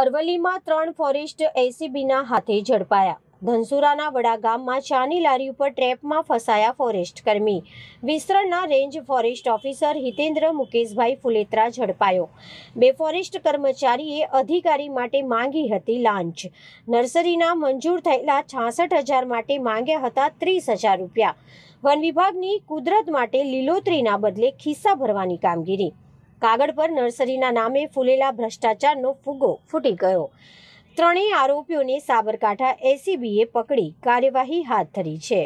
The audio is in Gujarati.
અરવલીમાં ત્રણ ફોરેસ્ટ એસીબીના હાથે ઝડપાયા ધનસુરાના વડા ગામમાં ચાની લારી ઉપર ટ્રેપમાં ફસાયા ફોરેસ્ટ કર્મી વિસ્તરણના range forest officer Hitendra Mukeshbhai Fuletra ઝડપાયો બે ફોરેસ્ટ કર્મચારીએ અધિકારી માટે માંગી હતી લાંચ નર્સરીના મંજૂર થયેલા છાસઠ હજાર માટે માંગ્યા હતા ત્રીસ હજાર રૂપિયા વન વિભાગની કુદરત માટે લીલોતરીના બદલે ખિસ્સા ભરવાની કામગીરી કાગળ પર નર્સરીના નામે ફૂલેલા ભ્રષ્ટાચારનો ફુગો ફૂટી ગયો ત્રણેય આરોપીઓને સાબરકાંઠા એસીબીએ પકડી કાર્યવાહી હાથ ધરી છે